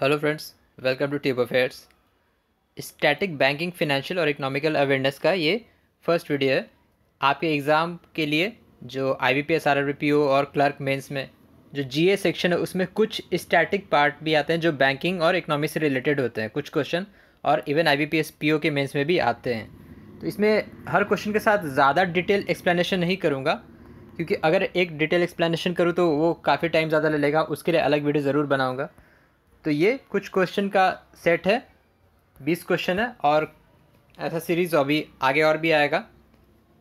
Hello friends welcome to tube affairs static banking financial और economical awareness का ये first video है आपके एग्ज़ाम के लिए जो I B P S R R P O और क्लर्क मेंस में जो जी ए सेक्शन है उसमें कुछ स्टैटिक पार्ट भी आते हैं जो बैंकिंग और इकोनॉमी से रिलेटेड होते हैं कुछ क्वेश्चन और even I B P S P O के मेन्स में भी आते हैं तो इसमें हर क्वेश्चन के साथ ज़्यादा डिटेल एक्सप्लेनेशन नहीं करूँगा क्योंकि अगर एक डिटेल एक्सप्लेनेशन करूँ तो वो काफ़ी टाइम ज़्यादा ले लेगा उसके लिए अलग वीडियो ज़रूर बनाऊँगा तो ये कुछ क्वेश्चन का सेट है बीस क्वेश्चन है और ऐसा सीरीज़ अभी आगे और भी आएगा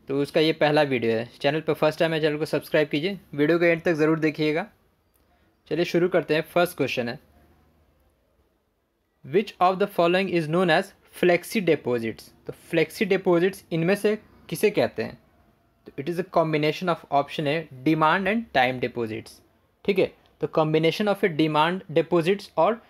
तो उसका ये पहला वीडियो है चैनल पर फर्स्ट टाइम है चैनल को सब्सक्राइब कीजिए वीडियो के एंड तक ज़रूर देखिएगा चलिए शुरू करते हैं फर्स्ट क्वेश्चन है which of the following is known as flexi deposits तो फ्लेक्सी डिपोजिट्स इनमें से किसे कहते हैं तो it is a combination of option है डिमांड एंड टाइम डिपोज़िट्स ठीक है तो combination of a demand deposits और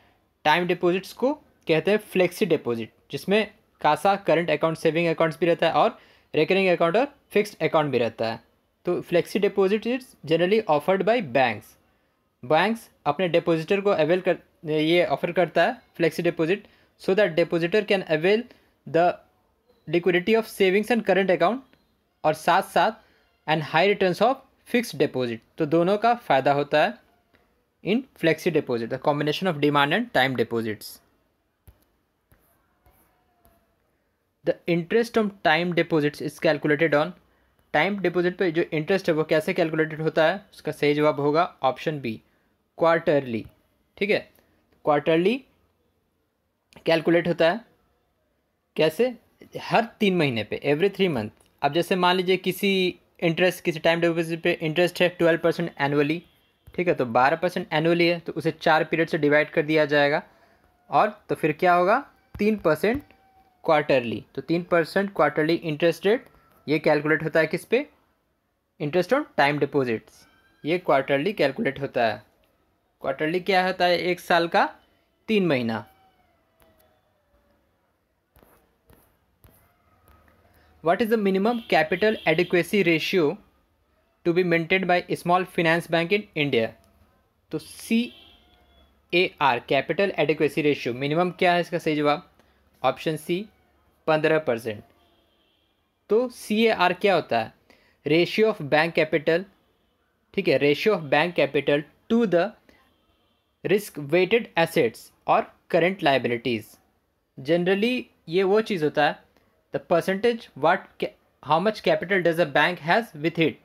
टाइम डिपॉजिट्स को कहते हैं फ्लेक्सी डिपॉजिट जिसमें CASA current account saving accounts भी रहता है और रिकरिंग अकाउंट और फिक्स्ड अकाउंट भी रहता है तो flexi deposit is generally offered by banks banks अपने डिपॉजिटर को अवेल कर ये ऑफर करता है flexi deposit so that depositor can avail the liquidity of savings and current account और साथ साथ and high returns of fix deposit तो दोनों का फ़ायदा होता है in flexi deposit, the combination of demand and time deposits. The interest on time deposits is calculated on time deposit pe jo interest hai wo kaise calculated hota hai uska sahi jawab hoga option b quarterly theek hai quarterly calculate hota hai कैसे हर तीन महीने पे every three month अब जैसे मान लीजिए किसी interest किसी टाइम डिपोजिट पे इंटरेस्ट है ट्वेल्व परसेंट एनुअली ठीक है तो बारह परसेंट एनुअली है तो उसे चार पीरियड से डिवाइड कर दिया जाएगा और तो फिर क्या होगा तीन परसेंट क्वार्टरली तो तीन परसेंट क्वार्टरली इंटरेस्ट रेट ये कैलकुलेट होता है किस पे इंटरेस्ट ऑन टाइम डिपॉजिट्स ये क्वार्टरली कैलकुलेट होता है क्वार्टरली क्या होता है एक साल का तीन महीना what is the minimum capital adequacy ratio to be maintained by small finance bank in India तो C A R capital adequacy ratio minimum क्या है इसका सही जवाब ऑप्शन सी पंद्रह परसेंट तो सी ए आर क्या होता है रेशियो ऑफ बैंक कैपिटल ठीक है ratio of bank capital to the risk weighted assets और करेंट लाइबिलिटीज़ जनरली ये वो चीज़ होता है the percentage what how much capital does a bank has with it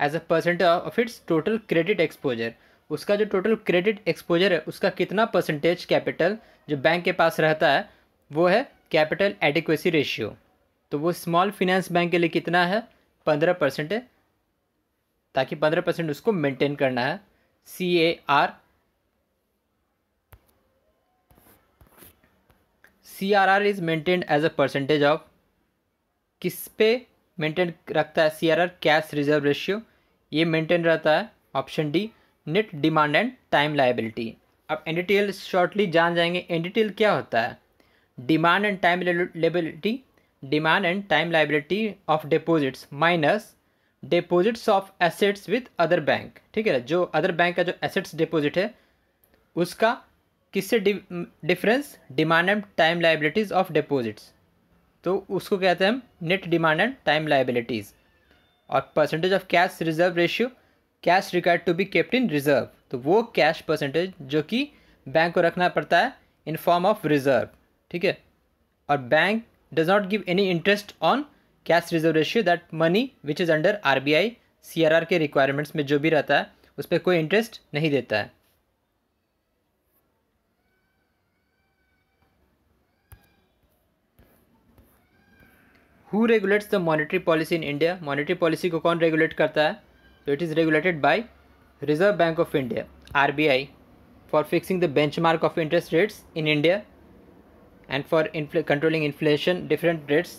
as a percentage of its total credit exposure उसका जो total credit exposure है उसका कितना परसेंटेज कैपिटल जो बैंक के पास रहता है वो है कैपिटल एडिक्वेसी रेशियो तो वो स्मॉल फिनेंस बैंक के लिए कितना है पंद्रह परसेंट है ताकि पंद्रह परसेंट उसको मेंटेन करना है C A R C R R is maintained as a percentage of किस पे मेंटेन रखता है सी कैश रिजर्व रेशियो ये मेंटेन रहता है option D net demand and time liability अब एन शॉर्टली जान जाएंगे एन क्या होता है demand and time liability demand and time liability of deposits minus deposits of assets with other bank ठीक है जो अदर बैंक का जो एसेट्स डिपोजिट है उसका किससे difference demand and time liabilities of deposits तो उसको कहते हैं हम net demand and time liabilities और percentage of cash reserve ratio cash required to be kept in reserve तो वो कैश परसेंटेज जो कि बैंक को रखना पड़ता है इन फॉर्म ऑफ रिजर्व ठीक है और bank does not give any interest on cash reserve ratio that money which is under R B I C R R के रिक्वायरमेंट्स में जो भी रहता है उस पर कोई इंटरेस्ट नहीं देता है who regulates the monetary policy in India monetary policy को कौन रेगुलेट करता है तो it is regulated by Reserve Bank of India R B I for fixing the benchmark of interest rates in India and for controlling inflation different rates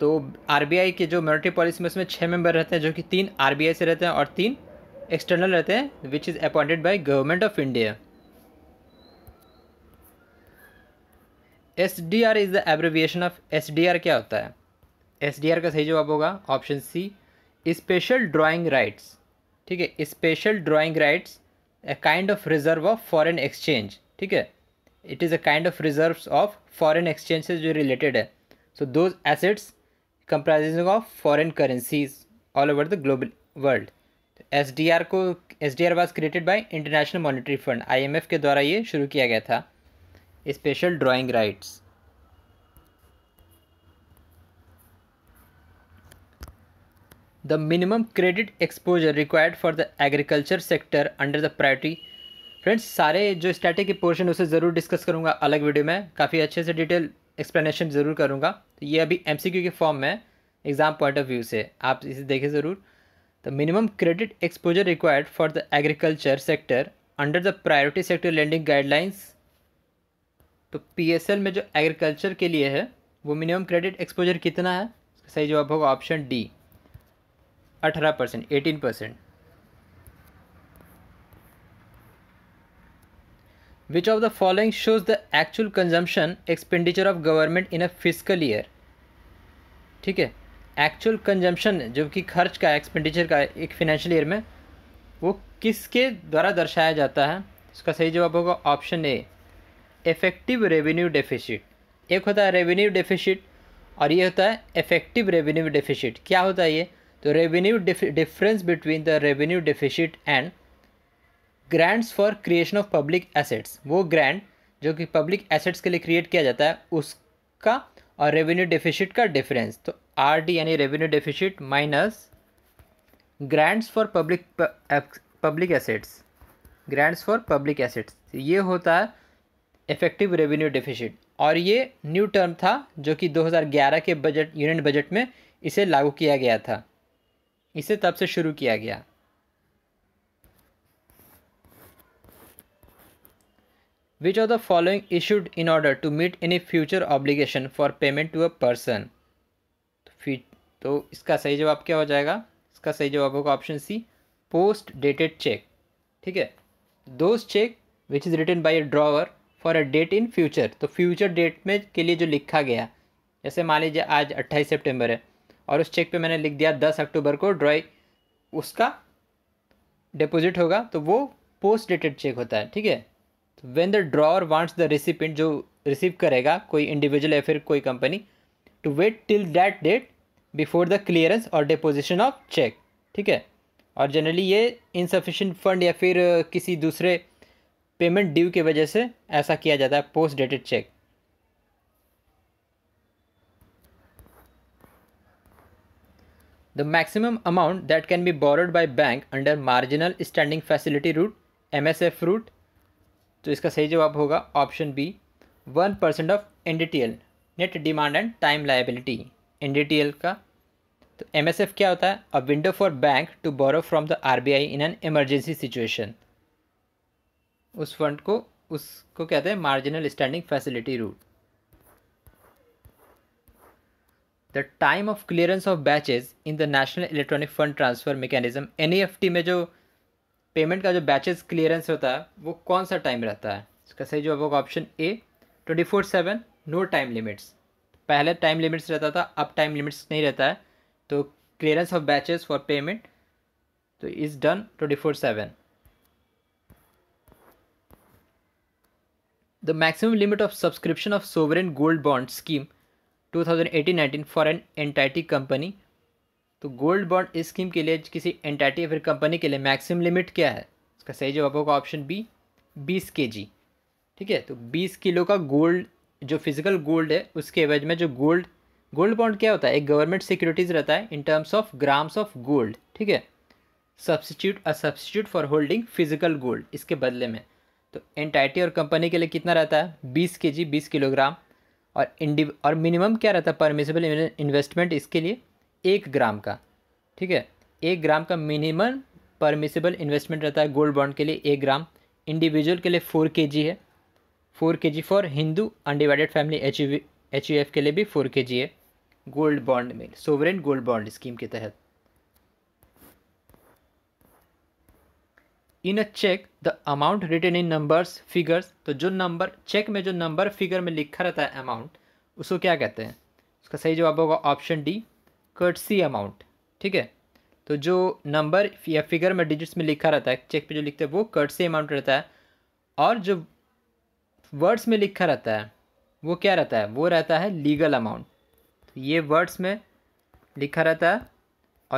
तो R B I के जो monetary policy में उसमें छः member रहते हैं जो कि तीन आर बी आई से रहते हैं और तीन एक्सटर्नल रहते हैं which is appointed by Government of India S D R is the abbreviation of S D R क्या होता है एस डी आर का सही जवाब होगा option C special drawing rights ठीक है special drawing rights a kind of reserve of foreign exchange ठीक है it is a kind of reserve of foreign exchange से जो रिलेटेड है so those assets comprising of foreign currencies all over the global world S D R को S D R was created by International Monetary Fund I M F के द्वारा ये शुरू किया गया था special drawing rights the minimum credit exposure required for the agriculture sector under the priority friends सारे जो स्टैटिक पोर्शन उसे ज़रूर डिस्कस करूँगा अलग वीडियो में काफ़ी अच्छे से डिटेल एक्सप्लेनेशन ज़रूर करूँगा तो ये अभी एम के फॉर्म में एग्ज़ाम पॉइंट ऑफ व्यू से आप इसे देखें ज़रूर the minimum credit exposure required for the agriculture sector under the priority sector lending guidelines तो पीएसएल में जो एग्रीकल्चर के लिए है वो मिनिमम क्रेडिट एक्सपोजर कितना है इसका सही जवाब होगा ऑप्शन डी अठारह percent eighteen percent which of the following shows the actual consumption expenditure of government in a physical year ठीक है एक्चुअल कंजम्पशन जो कि खर्च का एक्सपेंडिचर का एक फिनेंशियल ईयर में वो किसके द्वारा दर्शाया जाता है इसका सही जवाब होगा option A effective revenue deficit एक होता है रेवेन्यू डेफिसिट और ये होता है इफेक्टिव रेवेन्यू डेफिसिट क्या होता है ये तो revenue difference between the revenue deficit and grants for creation of public assets वो ग्रांट जो कि पब्लिक एसेट्स के लिए क्रिएट किया जाता है उसका और रेवेन्यू डेफिसिट का डिफरेंस तो आर डी यानी revenue deficit minus grants for public public assets grants for public assets ये होता है इफेक्टिव रेवेन्यू डिफिशिट और ये न्यू टर्म था जो कि 2011 के बजट यूनियन बजट में इसे लागू किया गया था इसे तब से शुरू किया गया which are the following issued in order to meet any future obligation for payment to a person तो, तो इसका सही जवाब क्या हो जाएगा इसका सही जवाब होगा option C post dated cheque ठीक है those cheque which is written by a drawer for a date in future तो फ्यूचर डेट में के लिए जो लिखा गया जैसे मान लीजिए आज अट्ठाईस सितंबर है और उस चेक पे मैंने लिख दिया दस अक्टूबर को ड्राई उसका डिपॉजिट होगा तो वो पोस्ट डेटेड चेक होता है ठीक है तो when the drawer wants the recipient जो रिसीव करेगा कोई इंडिविजुअल या फिर कोई company to wait till that date before the clearance और डिपोजिशन ऑफ चेक ठीक है और जनरली ये इनसफिशेंट फंड या फिर किसी दूसरे पेमेंट ड्यू की वजह से ऐसा किया जाता है post dated cheque amount that can be can be bank under marginal standing facility route M S F route तो इसका सही जवाब होगा option B one percent of N D T L net demand and time liability N D T L का तो M S F क्या होता है a window for bank to borrow from the R B I in an emergency situation उस fund को उसको कहते हैं marginal standing facility route the time of clearance of batches in the national electronic fund transfer mechanism N में जो payment का जो batches clearance होता है वो कौन सा टाइम रहता है इसका सही जवाब होगा option A twenty four seven no time limits पहले टाइम लिमिट्स रहता था अब टाइम लिमिट्स नहीं रहता है तो clearance of batches for payment तो is done twenty four seven the maximum limit of subscription of sovereign gold bond scheme 2018-19 for an entity company तो गोल्ड बॉन्ड स्कीम के लिए किसी एंटाइटी या फिर कंपनी के लिए मैक्सिमम लिमिट क्या है इसका सही जवाब होगा ऑप्शन बी बीस के जी ठीक है तो बीस किलो का गोल्ड जो फिजिकल गोल्ड है उसके एवज में जो गोल्ड गोल्ड बॉन्ड क्या होता है एक गवर्नमेंट सिक्योरिटीज़ रहता है in terms of grams of gold ठीक है substitute a substitute for holding physical gold इसके बदले में तो एंटाइटी और कंपनी के लिए कितना रहता है बीस के जी बीस किलोग्राम और इंडि और मिनिमम क्या रहता है परमिसेबल इन्वेस्टमेंट इसके लिए एक ग्राम का ठीक है एक ग्राम का मिनिमम परमिसेबल इन्वेस्टमेंट रहता है गोल्ड बॉन्ड के लिए एक ग्राम इंडिविजुअल के लिए फोर के जी है four K G for Hindu undivided family H U H U F के लिए भी फोर के जी है गोल्ड बॉन्ड में सोवरेन गोल्ड बॉन्ड स्कीम के तहत in a cheque the amount written in numbers figures तो जो नंबर चेक में जो नंबर फिगर में लिखा रहता है अमाउंट उसको क्या कहते हैं उसका सही जवाब होगा ऑप्शन डी कर्टसी अमाउंट ठीक है तो जो नंबर या फिगर में डिजिट्स में लिखा रहता है चेक पे जो लिखते हैं वो कर्टसी अमाउंट रहता है और जो वर्ड्स में लिखा रहता है वो क्या रहता है वो रहता है लीगल अमाउंट तो ये वर्ड्स में लिखा रहता है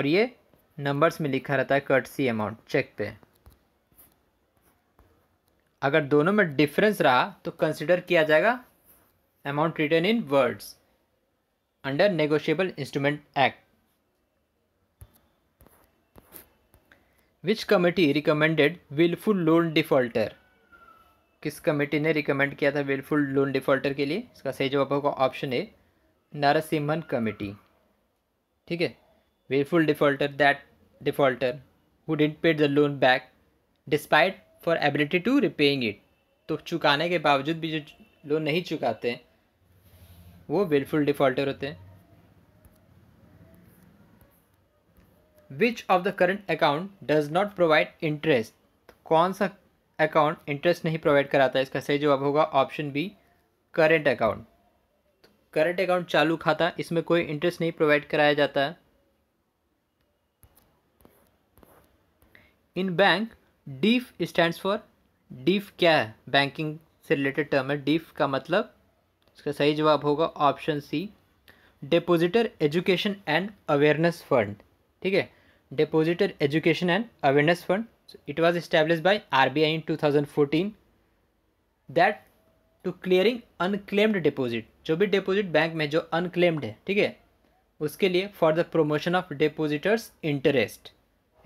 और ये नंबर्स में लिखा रहता है कर्टसी अमाउंट चेक पे अगर दोनों में डिफरेंस रहा तो कंसिडर किया जाएगा amount return in words under negotiable instrument act which committee recommended wilful loan defaulter किस कमेटी ने रिकमेंड किया था विलफुल लोन डिफॉल्टर के लिए इसका सही जवाब होगा ऑप्शन ए नारसिम्हन कमेटी ठीक है wilful defaulter that defaulter who did paid the loan back despite for ability to repaying it तो चुकाने के बावजूद भी जो लोन नहीं चुकाते हैं वो विलफुल डिफॉल्टर होते हैं which of the current account does not provide interest कौन सा अकाउंट इंटरेस्ट नहीं प्रोवाइड कराता है इसका सही जवाब होगा option B current account current account चालू खाता इसमें कोई इंटरेस्ट नहीं प्रोवाइड कराया जाता है in bank DEAF stands for DEAF क्या है बैंकिंग से रिलेटेड टर्म है डीफ का मतलब इसका सही जवाब होगा option C depositor education and awareness fund ठीक है depositor education and awareness fund it was establish by R B I in two thousand fourteen that to clearing unclaimed deposit जो भी डिपोजिट बैंक में जो अनक्लेम्ड है ठीक है उसके लिए for the promotion of depositors interest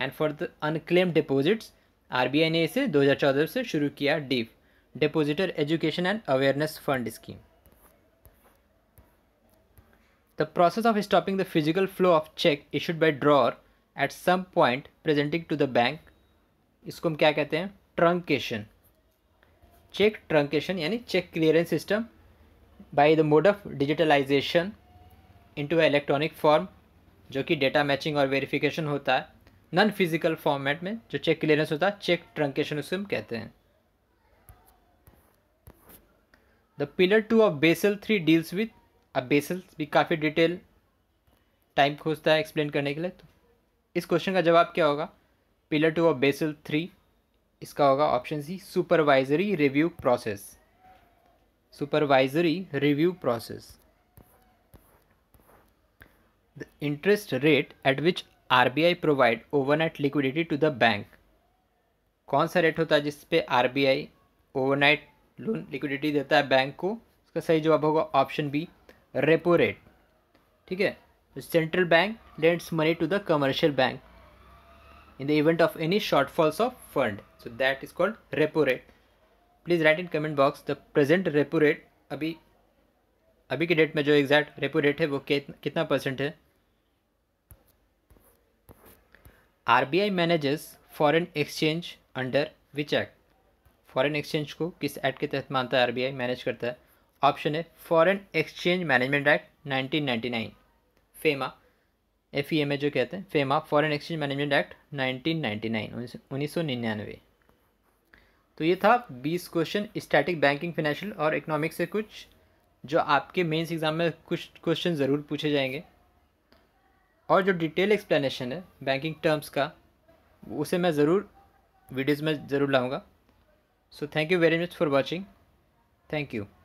and for the unclaimed deposits RBI ने इसे 2014 से शुरू किया DEAF depositor education and awareness fund scheme the process of stopping the physical flow of cheque issued by drawer at some point presenting to the bank इसको हम क्या कहते हैं ट्रंकेशन चेक ट्रंकेशन यानी cheque clearance system by the mode of digitalisation to electronic form जो कि data matching और verification होता है नॉन फिजिकल फॉर्मेट में जो चेक क्लियरेंस होता है चेक ट्रंकेशन उसे हम कहते हैं the pillar two of Basel three deals with अब बेसल भी काफ़ी डिटेल टाइम खोजता है एक्सप्लेन करने के लिए तो इस क्वेश्चन का जवाब क्या होगा pillar two of Basel three इसका होगा option C supervisory review process supervisory review process the interest rate at which R B I provide overnight liquidity to the bank कौन सा रेट होता है जिस I overnight loan liquidity देता है bank को उसका सही जवाब होगा ऑप्शन बी रेपो रेट ठीक है central bank lends money to the commercial bank in the event of any shortfalls of fund so that is called repo rate please write in comment box the present repo rate अभी अभी के date में जो exact repo rate है वो कितना percent है I manages foreign exchange under which act foreign exchange को किस एक्ट के तहत मानता है आई मैनेज करता है ऑप्शन है foreign exchange management act 1999 FEMA F E M A जो कहते हैं FEMA foreign exchange management act 1999 उन्नीस सौ निन्यानवे तो ये था 20 क्वेश्चन स्टैटिक बैंकिंग फाइनेंशियल और इकोनॉमिक्स से कुछ जो आपके मेंस एग्जाम में कुछ क्वेश्चन ज़रूर पूछे जाएंगे और जो डिटेल एक्सप्लेनेशन है बैंकिंग टर्म्स का उसे मैं ज़रूर वीडियोज़ में ज़रूर लाऊँगा so thank you very much for watching thank you